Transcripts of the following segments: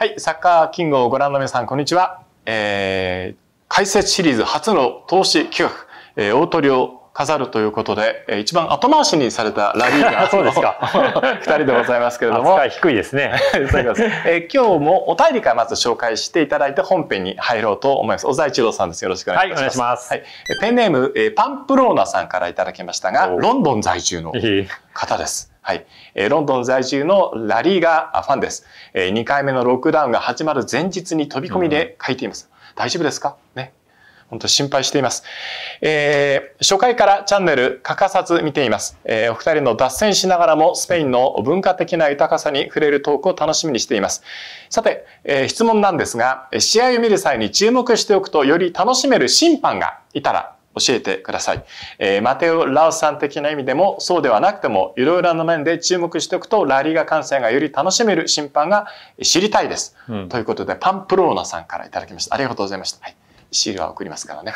はい、サッカーキングをご覧の皆さん、こんにちは。えー、解説シリーズ初の投資企画、えー、大鳥を飾るということで、えー、一番後回しにされたラリーが そうですか。二人でございますけれども。い低いですね。そうです。えー、今日もお便りからまず紹介していただいて本編に入ろうと思います。小沢一郎さんです。よろしくお願いします。はい、お願いします。はい、ペンネーム、えー、パンプローナさんからいただきましたが、ロンドン在住の方です。はい。ロンドン在住のラリーがファンです。2回目のロックダウンが始まる前日に飛び込みで書いています。うん、大丈夫ですかね。本当心配しています。えー、初回からチャンネル欠かさず見ています。えー、お二人の脱線しながらもスペインの文化的な豊かさに触れるトークを楽しみにしています。さて、えー、質問なんですが、試合を見る際に注目しておくとより楽しめる審判がいたら教えてください。えー、マテオ・ラオさん的な意味でも、そうではなくても、いろいろな面で注目しておくと、ラリーガ観戦がより楽しめる審判が知りたいです。うん、ということで、パンプローナさんからいただきました。ありがとうございました。はいシールは送りますからね。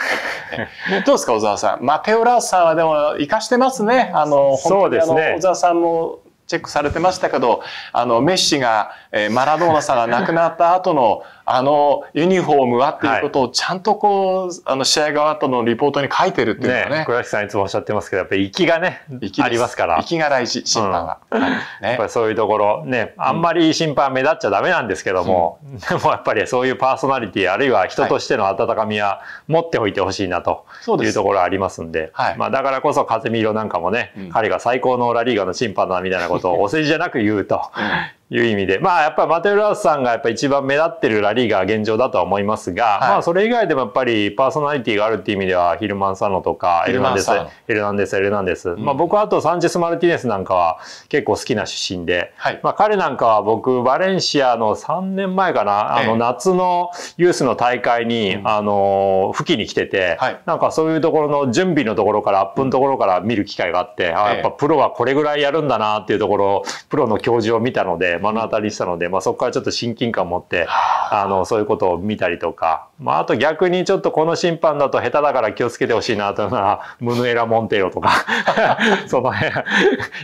どうですか小沢さん。マテオラウさんはでも生かしてますね。あの本当にあの、ね、小沢さんもチェックされてましたけど、あのメッシが、えー、マラドーナさんが亡くなった後のあのユニフォームはっていうことをちゃんとこう、はい、あの試合側とのリポートに書いてるっていうのはねね倉木さんいつもおっしゃってますけどやっぱり息がねありますから息が大事審判が、うんはいね、やっぱりそういうところねあんまり審判目立っちゃダメなんですけども、うん、でもやっぱりそういうパーソナリティあるいは人としての温かみは持っておいてほしいなというところありますんで、はい、まあ、だからこそ風見色なんかもね、うん、彼が最高のラリーガの審判だみたいなことをお世辞じゃなく言うという意味で、まあやっぱりマテルラスさんがやっぱ一番目立ってるラリーが現状だとは思いますが、はい、まあそれ以外でもやっぱりパーソナリティがあるっていう意味ではヒルマン・サノとかエルナンデス、エルナンデス、エルナンデス。うん、まあ僕はあとサンチェス・マルティネスなんかは結構好きな出身で、はい、まあ彼なんかは僕バレンシアの3年前かな、あの夏のユースの大会に、あの、付近に来てて、はい、なんかそういうところの準備のところからアップのところから見る機会があって、あやっぱプロはこれぐらいやるんだなっていうところ、プロの教授を見たので、目の当たりしたので、まあ、そこからちょっと親近感を持ってあのそういうことを見たりとか、まあ、あと逆にちょっとこの審判だと下手だから気をつけてほしいなというのはムヌエラ・モンテロとか その辺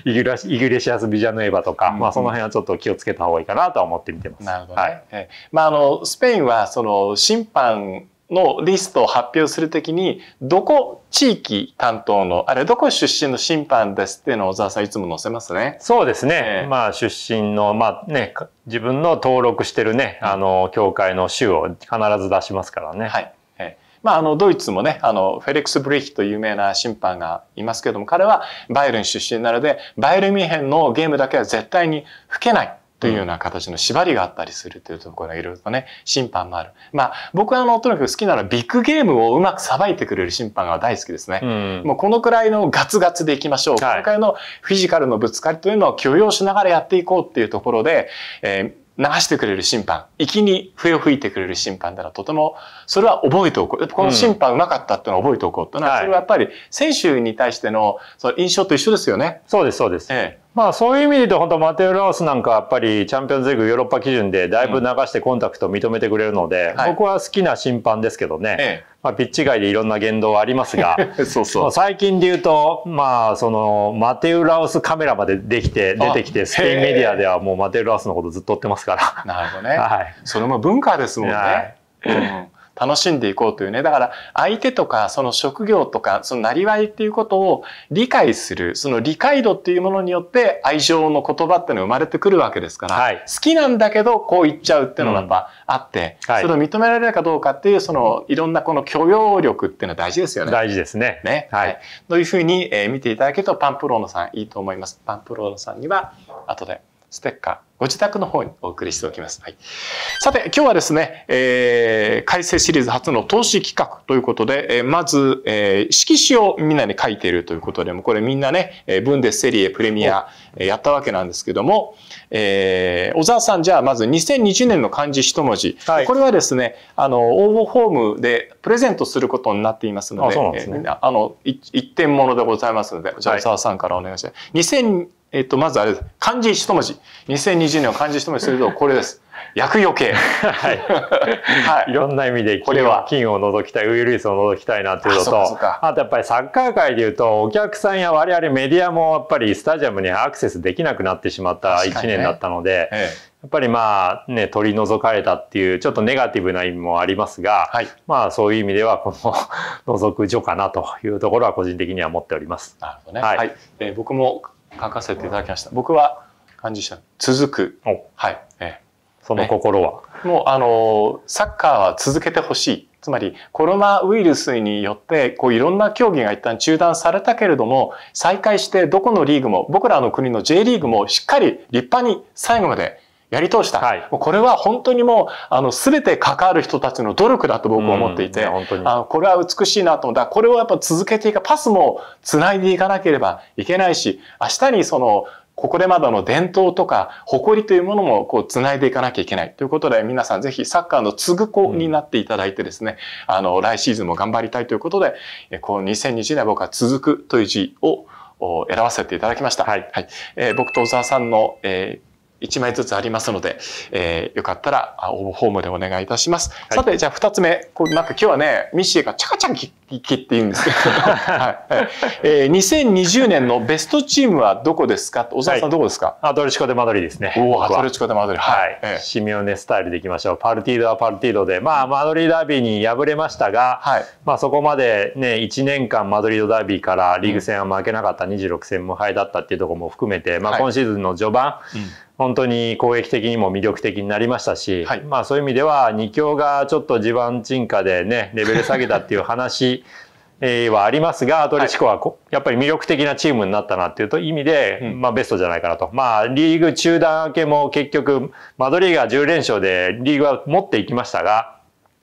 イグライグレシアス・ビジャヌエバとか、まあ、その辺はちょっと気をつけた方がいいかなとは思って見てます。なるほどね、はい、まあ、あのスペインはその審判のリストを発表するときに、どこ地域担当の、あれどこ出身の審判ですっていうのを小沢さんいつも載せますね。そうですね。えー、まあ出身の、まあね、自分の登録してるね、あの、協会の州を必ず出しますからね。はい。えまあ、あの、ドイツもね、あの、フェリックス・ブリヒという有名な審判がいますけども、彼はバイルン出身なので、バイルミヘンのゲームだけは絶対に吹けない。というような形の縛りがあったりするというところがいろいろとね、審判もある。まあ、僕はあの、とにかく好きなのはビッグゲームをうまくさばいてくれる審判が大好きですね。うん、もうこのくらいのガツガツでいきましょう。はい、ののフィジカルのぶつかりというのを許容しながらやっていこうっていうところで、えー流してくれる審判、粋に笛を吹いてくれる審判だらとても、それは覚えておこう。この審判うまかったってのは覚えておこうってのは、うん、それはやっぱり選手に対してのその印象と一緒ですよね。そうです、そうです。ええまあそういう意味で言うと本当マテオ・ラオスなんかやっぱりチャンピオンズリーグヨーロッパ基準でだいぶ流してコンタクトを認めてくれるので、僕は好きな審判ですけどね、まあ、ピッチ外でいろんな言動はありますが、そうそう最近で言うと、まあ、その、マテウラウスカメラまでできて、出てきて、スペインメディアではもうマテウラウスのことずっとってますから。なるほどね。はい。それも文化ですもんね。はい、うん楽しんでいこうというね。だから相手とかその職業とかそのなりわいっていうことを理解する、その理解度っていうものによって愛情の言葉っていうのは生まれてくるわけですから、はい、好きなんだけどこう言っちゃうっていうのがやっぱあって、うんはい、それを認められるかどうかっていうそのいろんなこの許容力っていうのは大事ですよね。大事ですね。ね。はい。というふうに見ていただけるとパンプローノさんいいと思います。パンプローノさんには後でステッカー、ご自宅の方にお送りしておきます。はい、さて、今日はですね、えー、改正シリーズ初の投資企画ということで、えー、まず、えー、色紙をみんなに書いているということで、もこれみんなね、えブンデスセリエ、プレミア、えやったわけなんですけども、えー、小沢さん、じゃあまず2020年の漢字一文字、はい、これはですね、あの、応募フォームでプレゼントすることになっていますので、あ、ね、えー、あの、一点ものでございますので、じゃあ小沢さんからお願いします。はいえっと、まずあれです。漢字一文字。2020年を漢字一文字すると、これです。薬余計。はい。はい。いろんな意味で金を、金を除きたい、ウイルスを除きたいなっていうのと、あとやっぱりサッカー界でいうと、お客さんや我々メディアもやっぱりスタジアムにアクセスできなくなってしまった1年だったので、ねええやっぱりまあね、取り除かれたっていう、ちょっとネガティブな意味もありますが、はい、まあそういう意味では、この 除く除かなというところは個人的には思っております。なるほどね。はい、はい、えー、僕も書かせていただきました。僕は感じ社続く。はい。えその心は、ね、もうあのサッカーは続けてほしい。つまりコロナウイルスによってこういろんな競技が一旦中断されたけれども再開してどこのリーグも僕らの国の J リーグもしっかり立派に最後までやり通した。はい、これは本当にもう、あの、すべて関わる人たちの努力だと僕は思っていて、うん、あこれは美しいなと思った。これをやっぱ続けていく、パスも繋いでいかなければいけないし、明日にその、ここでまだの伝統とか誇りというものもこう繋いでいかなきゃいけないということで皆さんぜひサッカーの継ぐ子になっていただいてですね、うん、あの来シーズンも頑張りたいということでこう2020年僕は続くという字を選ばせていただきました。はい。はい、えー、僕と小沢さんの、えー1枚ずつありますので、えー、よかったら応募フォームでお願いいたします。はい、さて、じゃあ2つ目。こうなんか今日はね、ミッシーがチャカチャンキキって言うんですけど、はいえー、2020年のベストチームはどこですか小沢さんどこですか、はい、アトレチコでマドリですね。おアトレチコでマドリ。はい、はい、シミオネスタイルでいきましょう。パルティードはパルティードで、まあ、マドリーダービーに敗れましたが、はい、まあそこまでね、1年間マドリードダービーからリーグ戦は負けなかった26戦無敗だったっていうところも含めて、まあ今シーズンの序盤、うん本当に攻撃的にも魅力的になりましたし、はい、まあそういう意味では2強がちょっと地盤沈下でねレベル下げたっていう話えー、はありますが、アトレチコはやっぱり魅力的なチームになったなっていうと意味で、まあベストじゃないかなと。まあリーグ中断明けも結局、マドリーが10連勝でリーグは持っていきましたが、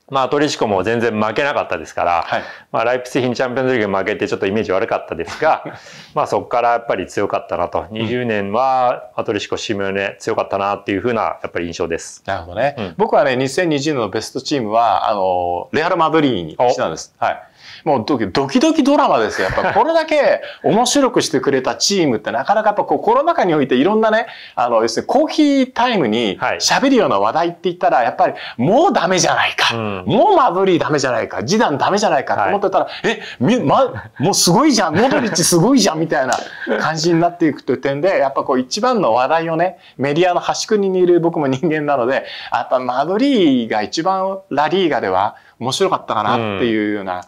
まあ、アトリシコも全然負けなかったですから、はい、まあ、ライプツィヒンチャンピオンズリーグ負けてちょっとイメージ悪かったですが、まあ、そこからやっぱり強かったなと、20年はアトリシコ、シムネ強かったなっていうふうな、やっぱり印象です。なるほどね。うん、僕はね、2020年のベストチームは、あの、レアル・マドリーにしたんです。はい。もうドキドキドキドラマですよ。やっぱ これだけ面白くしてくれたチームってなかなかやっぱこうコロナ禍においていろんなね、あの、要するにコーヒータイムに喋るような話題って言ったら、やっぱりもうダメじゃないか。うん、もうマブリーダメじゃないか。ジダンダメじゃないかと思ってたら、はい、え、み、ま、もうすごいじゃん。モドリッチすごいじゃん。みたいな感じになっていくという点で、やっぱこう一番の話題をね、メディアの端くにいる僕も人間なので、やっぱマドリーが一番ラリーガでは面白かったかなっていうような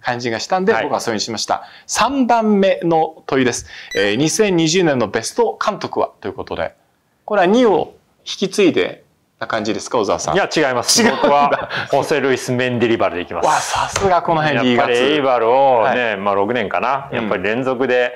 感じがしたんで、僕はそれにしました。3番目の問いです。えー、2020年のベスト監督はということで、これは2を引き継いでな感じですか小沢さんいや違います僕はホセ・ルイス・メンディリバルでいきますわさすがこの辺にやっぱりエイバルをね、はい、まあ6年かなやっぱり連続で、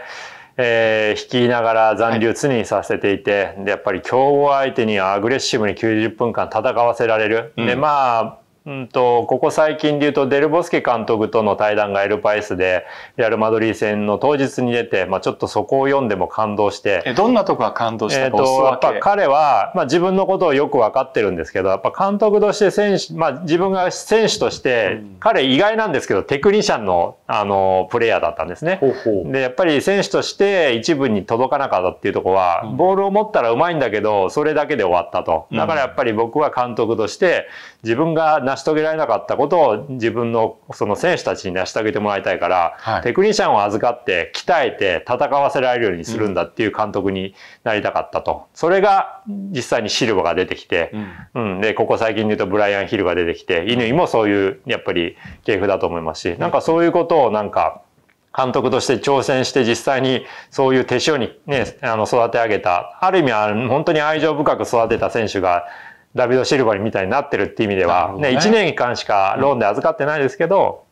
うえー、引きながら残留常にさせていて、はい、でやっぱり強豪相手にアグレッシブに90分間戦わせられる、うん、でまあうんと、ここ最近で言うと、デルボスケ監督との対談がエルパエスで、リアル・マドリー戦の当日に出て、まあ、ちょっとそこを読んでも感動して。え、どんなとこが感動したかえっ、と、やっぱ彼は、まあ、自分のことをよくわかってるんですけど、やっぱ監督として選手、まあ、自分が選手として、彼意外なんですけど、テクニシャンの、あの、プレイヤーだったんですね。ほうほうで、やっぱり選手として一部に届かなかったっていうとこは、ボールを持ったらうまいんだけど、それだけで終わったと。だからやっぱり僕は監督として、自分が成し遂げられなかったことを自分のその選手たちに成し遂げてもらいたいから、はい、テクニシャンを預かって鍛えて戦わせられるようにするんだっていう監督になりたかったと、うん、それが実際にシルバが出てきて、うん、うん、でここ最近で言うとブライアン・ヒルが出てきて乾もそういうやっぱり系譜だと思いますし、うん、なんかそういうことをなんか監督として挑戦して実際にそういう手塩にね、あの育て上げた、ある意味は本当に愛情深く育てた選手がダビド・シルバみたいになってるって意味では、ね、1年間しかローンで預かってないですけど、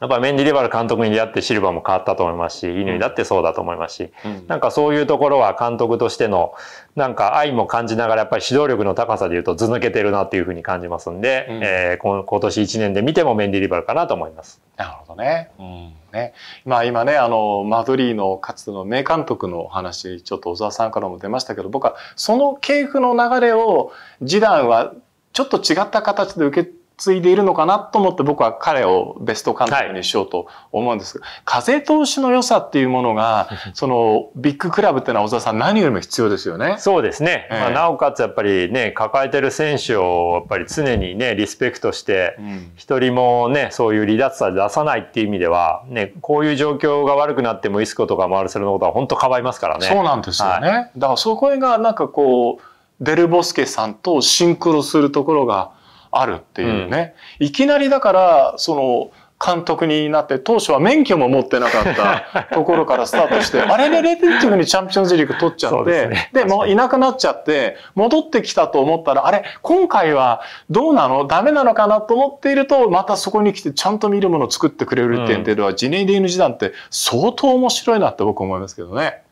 やっぱりメンディリバル監督に出会ってシルバーも変わったと思いますし、乾だってそうだと思いますし、なんかそういうところは監督としての、なんか愛も感じながらやっぱり指導力の高さで言うとず抜けてるなっていうふうに感じますんで、うん、えー、今年1年で見てもメンディリバルかなと思います。なるほどね。うん、ね。まあ今ね、あの、マドリーのかつての名監督の話、ちょっと小沢さんからも出ましたけど、僕はその系譜の流れを、ダンはちょっと違った形で受け継いでいるのかなと思って僕は彼をベスト監督にしようと思うんですが、はい、風通しの良さっていうものが、そのビッグクラブっていうのは小沢さん何よりも必要ですよね。そうですね。えー、まあ、なおかつやっぱりね、抱えてる選手をやっぱり常にね、リスペクトして、一、人もね、そういう離脱さ出さないっていう意味では、ね、こういう状況が悪くなってもイスコとかマルセロのことは本当かばいますからね。そうなんですよね。はい、だからそこがなんかこう、デルボスケさんとシンクロするところが、あるっていうね、うん、いきなりだからその監督になって当初は免許も持ってなかった ところからスタートしてあれでレティックにチャンピオンズリーグ取っちゃってで、ねで、もういなくなっちゃって戻ってきたと思ったらあれ今回はどうなのダメなのかなと思っているとまたそこに来てちゃんと見るものを作ってくれるっていうのでは、うん、ジネリーヌ時代って相当面白いなって僕思いますけどね。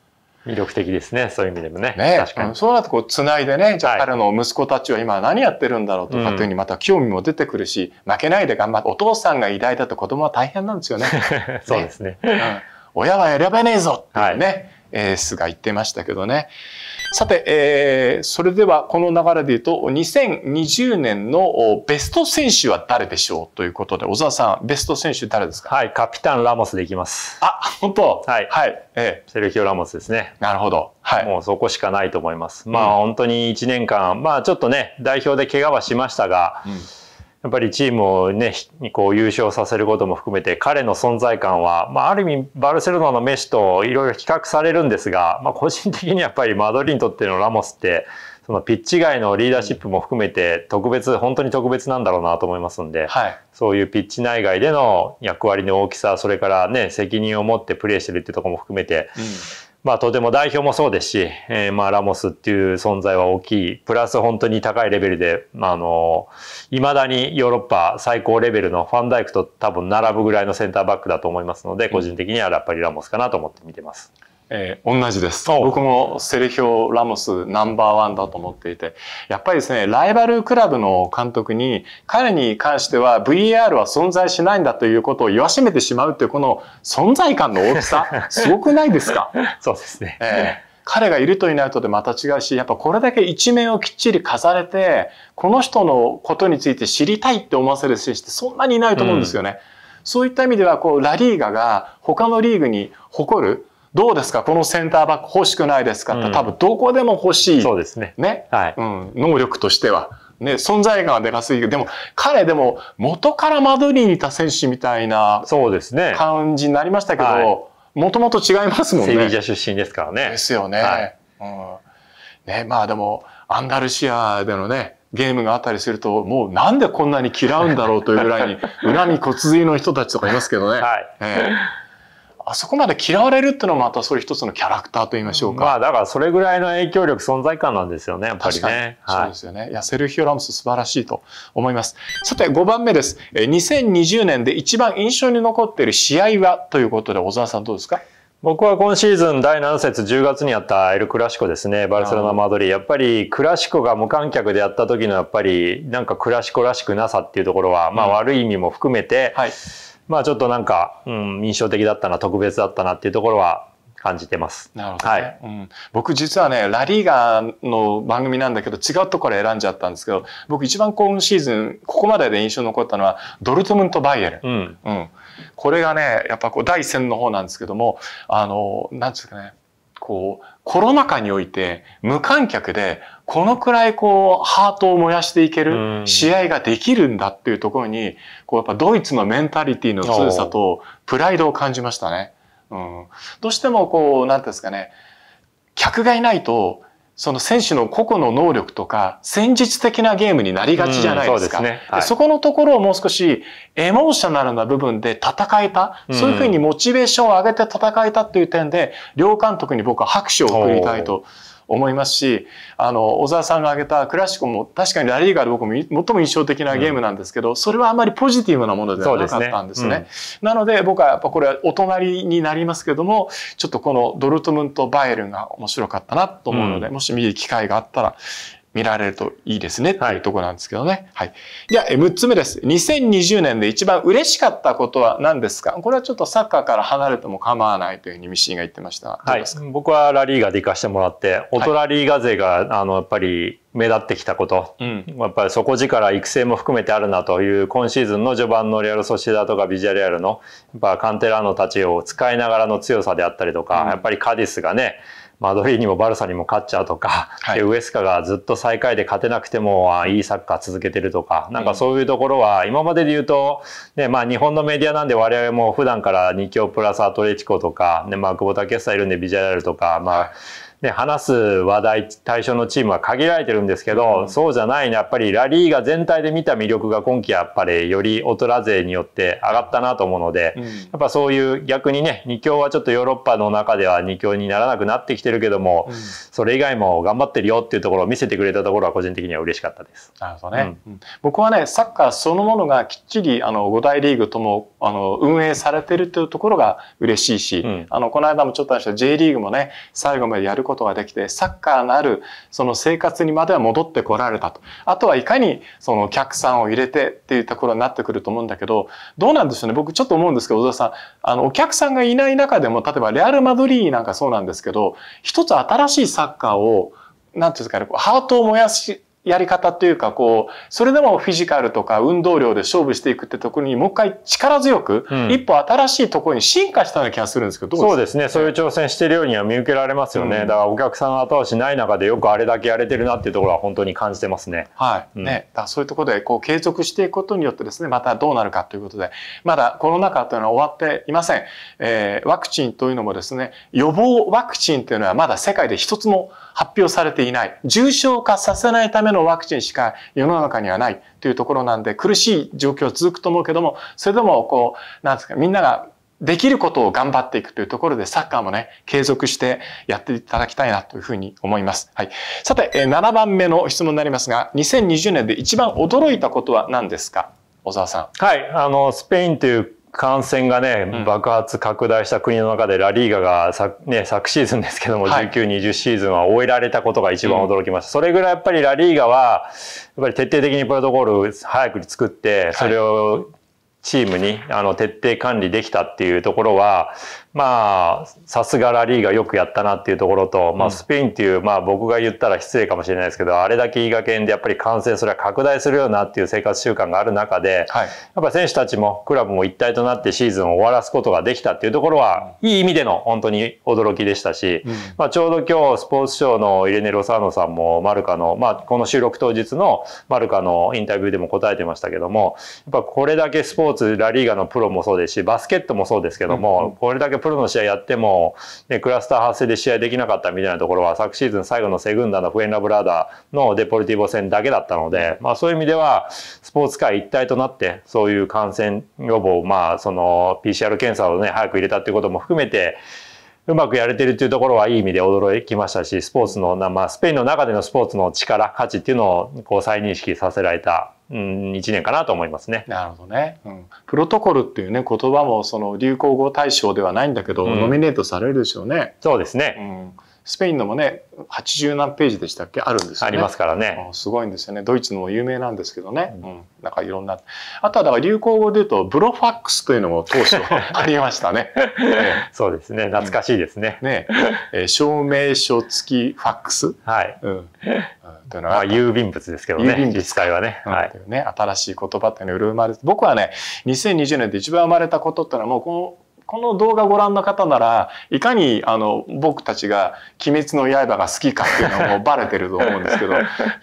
魅力的ですね、そういう意味でもね。ね確かに、そうなるとこう、つないでね、じゃあ彼の息子たちは今何やってるんだろうとかっていうふうにまた興味も出てくるし、うん、負けないで頑張って、お父さんが偉大だと子供は大変なんですよ ね。そうですね、うん。親は選べねえぞっていうね、はい、エースが言ってましたけどね。さて、えー、それではこの流れで言うと、2020年のベスト選手は誰でしょうということで、小沢さん、ベスト選手誰ですかはい、カピタン・ラモスでいきます。あ、本当はい。はい。ええー、セルヒオ・ラモスですね。なるほど。はい。もうそこしかないと思います。まあ、うん、本当に1年間、まあちょっとね、代表で怪我はしましたが、うんやっぱりチームをね、こう優勝させることも含めて、彼の存在感は、まあ、ある意味、バルセロナのメッシといろいろ比較されるんですが、まあ、個人的にやっぱりマドリーにとってのラモスって、そのピッチ外のリーダーシップも含めて、特別、本当に特別なんだろうなと思いますんで、はい、そういうピッチ内外での役割の大きさ、それからね、責任を持ってプレーしてるっていうところも含めて、うんまあ、とても代表もそうですし、えー、まあ、ラモスっていう存在は大きい。プラス本当に高いレベルで、まあ、あの、未だにヨーロッパ最高レベルのファンダイクと多分並ぶぐらいのセンターバックだと思いますので、個人的にはやっぱりラモスかなと思って見てます。うんえー、同じです。僕もセルヒオ・ラモスナンバーワンだと思っていて、やっぱりですね、ライバルクラブの監督に、彼に関しては VAR は存在しないんだということを言わしめてしまうという、この存在感の大きさ、すごくないですかそうですね。えー彼がいるといないとでまた違うし、やっぱこれだけ一面をきっちり重ねて、この人のことについて知りたいって思わせる選手ってそんなにいないと思うんですよね。うんそういった意味ではこうラリーガが他のリーグに誇るどうですかこのセンターバック欲しくないですかって、多分どこでも欲しい。そうですね。ね。はい。うん。能力としては。ね、存在感がでかすぎる。でも、彼でも、元からマドリーにいた選手みたいな、そうですね。感じになりましたけど、もともと違いますもんね。セビジャ出身ですからね。ですよね。はい、うん。ね、まあでも、アンダルシアでのね、ゲームがあったりすると、もうなんでこんなに嫌うんだろうというぐらいに、恨み骨髄の人たちとかいますけどね。はい。えあそこまで嫌われるっていうのもまたそれ一つのキャラクターと言いましょうか。まあだからそれぐらいの影響力存在感なんですよね、やっぱりね。そうですよね。い、や、セルヒオ・ラムス素晴らしいと思います。さて5番目です。2020年で一番印象に残っている試合はということで、小沢さんどうですか僕は今シーズン第7節10月にやったエル・クラシコですね、バルセロナ・マドリー。やっぱりクラシコが無観客でやった時のやっぱりなんかクラシコらしくなさっていうところは、まあ悪い意味も含めて、はいまあちょっとなんか、うん、印象的だったな、特別だったなっていうところは感じてます。なるほど、ね、はい、うん。僕実はね、ラリーガーの番組なんだけど、違うところ選んじゃったんですけど、僕一番今シーズン、ここまでで印象に残ったのは、ドルトムント・バイエルうん。うん。これがね、やっぱこう、第一戦の方なんですけども、あの、なんですかね、こう、コロナ禍において無観客でこのくらいこうハートを燃やしていける試合ができるんだっていうところにこうやっぱドイツのメンタリティの強さとプライドを感じましたね。うん、どうしてもこう何んですかね客がいないとその選手の個々の能力とか戦術的なゲームになりがちじゃないですか。うそで、ねそこのところをもう少しエモーショナルな部分で戦えた、そういうふうにモチベーションを上げて戦えたという点で、両監督に僕は拍手を送りたいと。思いますしあの小沢さんが挙げたクラシックも確かにラリーガで僕も最も印象的なゲームなんですけど、それはあまりポジティブなものではなかったんですね。すねうん、なので僕はやっぱこれはお隣になりますけどもちょっとこのドルトムント・バイエルンが面白かったなと思うので、うん、もし見る機会があったら、見られるといいですねっていうとこなんですけどね。はい。じゃあ、6つ目です。2020年で一番嬉しかったことは何ですかこれはちょっとサッカーから離れても構わないというふうにミシンが言ってました。はい。僕はラリーガで行かせてもらって、オトラリーガ勢が、はい、あの、やっぱり、目立ってきたこと、うん、やっぱり底力育成も含めてあるなという今シーズンの序盤のレアル・ソシエダとかビジャレアルのやっぱカンテラーノたちを使いながらの強さであったりとか、うん、やっぱりカディスがねマドリーにもバルサにも勝っちゃうとか、はい、でウエスカがずっと最下位で勝てなくてもいいサッカー続けてるとかなんかそういうところは今までで言うと、ねまあ、日本のメディアなんで我々も普段から日京プラスアトレチコとか、ねまあ、久保建英いるんでビジャアルとか、まあ、ね、話す話題対象のチームは限られてるんですけど、うん、そうじゃないねやっぱりラリーが全体で見た魅力が今季やっぱりより劣ら勢によって上がったなと思うので、うん、やっぱそういう逆にね2強はちょっとヨーロッパの中では2強にならなくなってきてるけども、うん、それ以外も頑張ってるよっていうところを見せてくれたところは個人的には嬉しかったです。なるほどね、僕はねサッカーそのものがきっちりあの5大リーグともあの運営されてるというところが嬉しいし、あのこの間もちょっと話した J リーグもね最後までやることができて、サッカーのあるその生活にまでは戻ってこられたと。あとはいかにそのお客さんを入れてっていうところになってくると思うんだけど、どうなんでしょうね。僕ちょっと思うんですけど、小沢さん、あの、お客さんがいない中でも、例えばレアル・マドリーなんかそうなんですけど、一つ新しいサッカーを、なんていうんですかね、ハートを燃やしやり方というか、こう、それでもフィジカルとか運動量で勝負していくってところに、もう一回力強く、一歩新しいところに進化したような気がするんですけど、どうですそうですね。そういう挑戦してるようには見受けられますよね。うん、だからお客さんの後押しない中でよくあれだけやれてるなっていうところは本当に感じてますね。はい。うん、ね。だそういうところで、こう、継続していくことによってですね、またどうなるかということで、まだコロナ禍というのは終わっていません。えー、ワクチンというのもですね、予防ワクチンというのはまだ世界で一つも、発表されていない。重症化させないためのワクチンしか世の中にはないというところなんで、苦しい状況続くと思うけども、それでも、こう、なんですか、みんなができることを頑張っていくというところで、サッカーもね、継続してやっていただきたいなというふうに思います。はい。さて、7番目の質問になりますが、2020年で一番驚いたことは何ですか小沢さん。はい。あの、スペインという感染がね、爆発拡大した国の中でラリーガが昨,、ね、昨シーズンですけども、はい、19、20シーズンは終えられたことが一番驚きました。うん、それぐらいやっぱりラリーガは、やっぱり徹底的にプロトコルを早く作って、それをチームにあの徹底管理できたっていうところは、まあ、さすがラリーがよくやったなっていうところと、まあ、スペインっていう、まあ、僕が言ったら失礼かもしれないですけど、あれだけいい加減でやっぱり感染、それは拡大するようなっていう生活習慣がある中で、はい、やっぱ選手たちもクラブも一体となってシーズンを終わらすことができたっていうところは、いい意味での本当に驚きでしたし、うん、まあ、ちょうど今日、スポーツ省のイレネ・ロサーノさんも、マルカの、まあ、この収録当日のマルカのインタビューでも答えてましたけども、やっぱこれだけスポーツ、ラリーガのプロもそうですし、バスケットもそうですけども、うん、これだけプロプロの試合やっても、ね、クラスター発生で試合できなかったみたいなところは、昨シーズン最後のセグンダのフエンラブラーダのデポリティボ戦だけだったので、まあそういう意味では、スポーツ界一体となって、そういう感染予防、まあその PCR 検査をね、早く入れたっていうことも含めて、うまくやれてるっていうところはいい意味で驚きましたし、スポーツの、まあ、スペインの中でのスポーツの力、価値っていうのをこう再認識させられたうん、1年かなと思いますね。なるほどね。うん、プロトコルっていうね言葉もその流行語大賞ではないんだけど、うん、ノミネートされるでしょうね。そうですね。うんスペインのもね80何ページでしたっけあるんですよね。ありますからね。すごいんですよね。ドイツのも有名なんですけどね。うん、なんかいろんな。あとはだから流行語で言うとブロファックスというのも当初 ありましたね。ねそうですね。懐かしいですね。うん、ね、えー、証明書付きファックス。はい。うん。というのは、まあ、郵便物ですけどね。郵便物実際はね。はい。ね新しい言葉というのが生まれて、僕はね2020年で一番生まれたことっていうのはもうこのこの動画ご覧の方ならいかにあの僕たちが「鬼滅の刃」が好きかっていうのもバレてると思うんですけど「鬼滅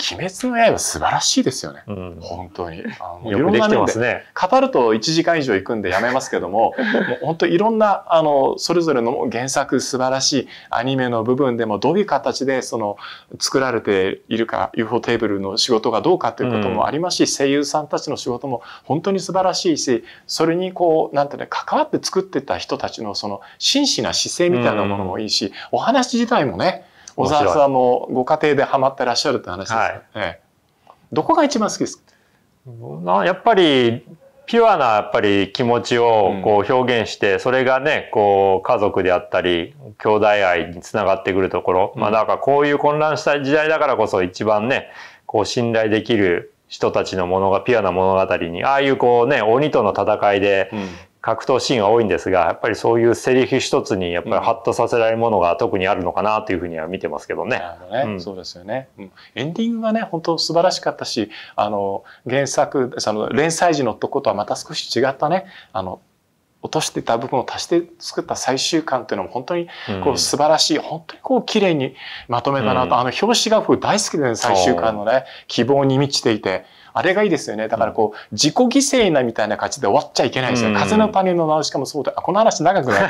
の刃」素晴らしいですよね、うん、本当に。あのいろんなね、語ると1時間以上行くんでやめますけども もう本当いろんなあのそれぞれの原作素晴らしいアニメの部分でもどういう形でその作られているか UFO テーブルの仕事がどうかということもありますし、うん、声優さんたちの仕事も本当に素晴らしいしそれにこうなんてね関わって作ってたた人たちのその真摯な姿勢みたいなものもいいし、お話自体もね、小沢さんもご家庭でハマってらっしゃるって話ですよね。はい、どこが一番好きですかやっぱりピュアなやっぱり気持ちをこう表現して、それがね、こう家族であったり、兄弟愛につながってくるところ。まあなんかこういう混乱した時代だからこそ一番ね、こう信頼できる人たちのものがピュアな物語に、ああいうこうね、鬼との戦いで、格闘シーンは多いんですが、やっぱりそういうセリフ一つに、やっぱりハッとさせられるものが特にあるのかなというふうには見てますけどね。ねうん、そうですよね、うん。エンディングがね、本当素晴らしかったし、あの、原作、その連載時のとことはまた少し違ったね、あの、落としてた部分を足して作った最終巻っていうのも本当にこう素晴らしい、うん、本当にこう綺麗にまとめたなと、うん、あの表紙が風大好きで、ね、最終巻のね希望に満ちていてあれがいいですよね。だからこう、自己犠牲なみたいな感じで終わっちゃいけないですよ。風のパネルの直しかもそうだ。あ、この話長くない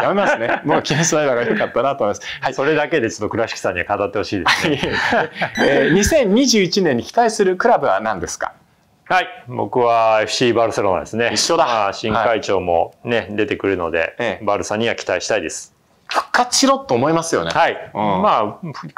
やめますね。もう気にしないのが良かったなと思います。はい。それだけでちょっと倉敷さんには語ってほしいですね。えー、2021年に期待するクラブは何ですかはい。僕は FC バルセロナですね。一緒だ。新会長もね、はい、出てくるので、バルサには期待したいです。復活しろと思いますよね。はい。うん、まあ、必ず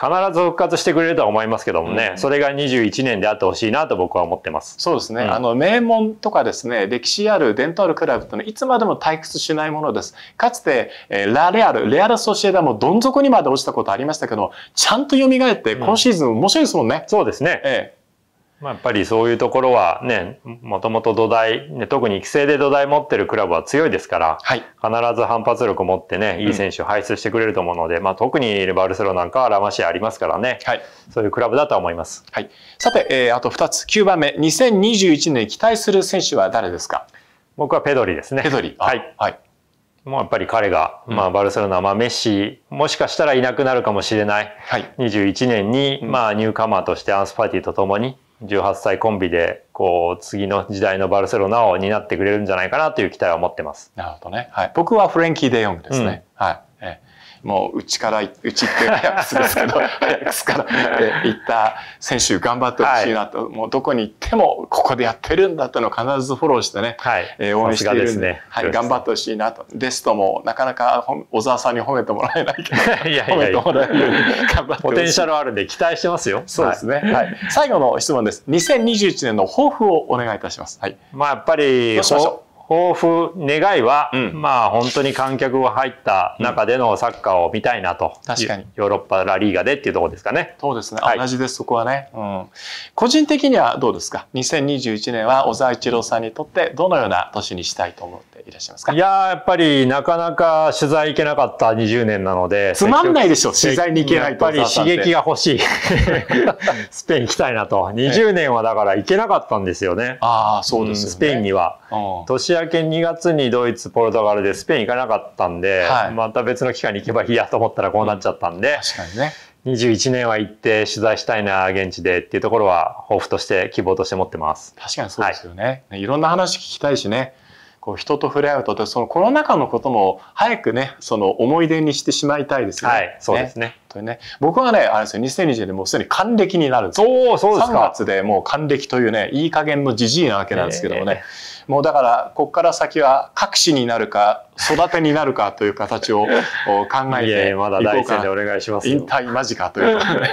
復活してくれるとは思いますけどもね、うん、それが21年であってほしいなと僕は思ってます。そうですね。うん、あの、名門とかですね、歴史ある伝統あるクラブというのは、いつまでも退屈しないものです。かつて、えー、ラレアル、レアルソシエダもどん底にまで落ちたことありましたけど、ちゃんと蘇って、今シーズン面白いですもんね。そうですね。ええまあ、やっぱりそういうところはね、もともと土台、ね、特に育成で土台持ってるクラブは強いですから、はい、必ず反発力を持ってね、いい選手を輩出してくれると思うので、うん、まあ、特にバルセロなんかはラマシアありますからね、はい、そういうクラブだと思います。はい、さて、えー、あと2つ、9番目、2021年期待する選手は誰ですか僕はペドリですね。ペドリ。はい。はい。もうやっぱり彼が、まあ、バルセロナ、まあ、メッシ、もしかしたらいなくなるかもしれない。はい、21年に、まあ、ニューカマーとしてアンスパーティーとともに、18歳コンビでこう次の時代のバルセロナを担ってくれるんじゃないかなという期待は持ってます。なるほどね。はい、僕はフレンキー・デヨングですね。うん、はい。もううちからうちって早くですけど 早くから行った選手頑張ってほしいなと、はい、もうどこに行ってもここでやってるんだというのを必ずフォローしてね、はい、えー、応援しているんで、ね、はい、頑張ってほしいなとですともなかなか小沢さんに褒めてもらえないけど いやいやいや褒めてもらえるように頑張ってポテンシャルあるんで期待してますよそうですね、はい、最後の質問です2021年の抱負をお願いいたします、はい、まあやっぱりしましょう抱負、願いは、うん、まあ本当に観客が入った中でのサッカーを見たいなと、うん、確かにヨーロッパラリーガでっていうところですかね。そうですね、はい、同じです、そこはね、うん。個人的にはどうですか、2021年は小沢一郎さんにとって、どのような年にしたいと思っていらっしゃいますかいややっぱりなかなか取材行けなかった20年なので、つまんないでしょ、取材に行けないと。やっぱり刺激が欲しい、スペイン行きたいなと、20年はだから行けなかったんですよね、ああ、そうです、ねうん、スペインには。年明け2月にドイツ、ポルトガルでスペイン行かなかったんで、はい、また別の機会に行けばいいやと思ったらこうなっちゃったんで、確かにね。21年は行って取材したいな、現地でっていうところは、抱負として希望として持ってます。確かにそうですよね。はい、いろんな話聞きたいしね。こう人と触れ合うとそのコロナ禍のことも早くねその思い出にしてしまいたいですね。はい、そうですね。ねね僕はねあれですよ2020年もうすでに還暦になるんです。おそうですか。3月でもう還暦というねいい加減のじじいなわけなんですけどもね。えーもうだからここから先は各種になるか育てになるかという形を 考えていします引退間近ということで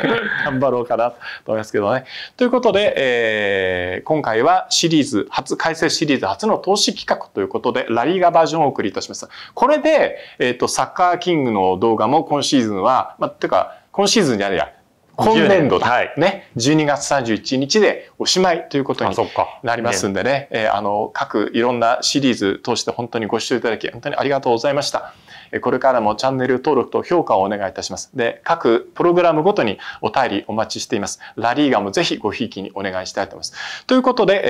頑張ろうかなと思いますけどね。ということで、えー、今回はシリーズ初改正シリーズ初の投資企画ということでラリーガバージョンをお送りいたしました。これで、えーと、サッカーキングの動画も今シーズンは、まあ、てか今シーズンじゃないや今年度、はい、ね、12月31日でおしまいということになりますんでね、ねえー、あの、各いろんなシリーズ通して本当にご視聴いただき、本当にありがとうございました。これからもチャンネル登録と評価をお願いいたします。で、各プログラムごとにお便りお待ちしています。ラリーガもぜひごひいきにお願いしたいと思います。ということで、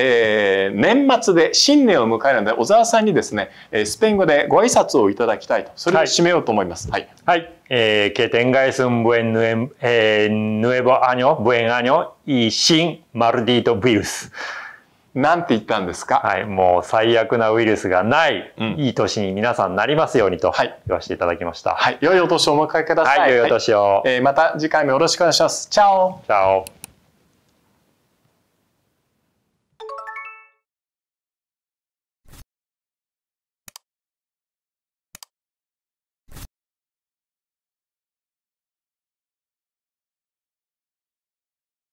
えー、年末で新年を迎えるので、小沢さんにですね、スペイン語でご挨拶をいただきたいと、それを締めようと思います。はい。はい、えー、que tengáis un えー、nuevo año, buen a シン、マルディート l d i ス。なんて言ったんですかはい、もう最悪なウイルスがない、うん、いい年に皆さんなりますようにと言わせていただきました。はい、良いお年をお迎えください。はい、良いお年を。はい、えー、また次回もよろしくお願いします。チャオチャオ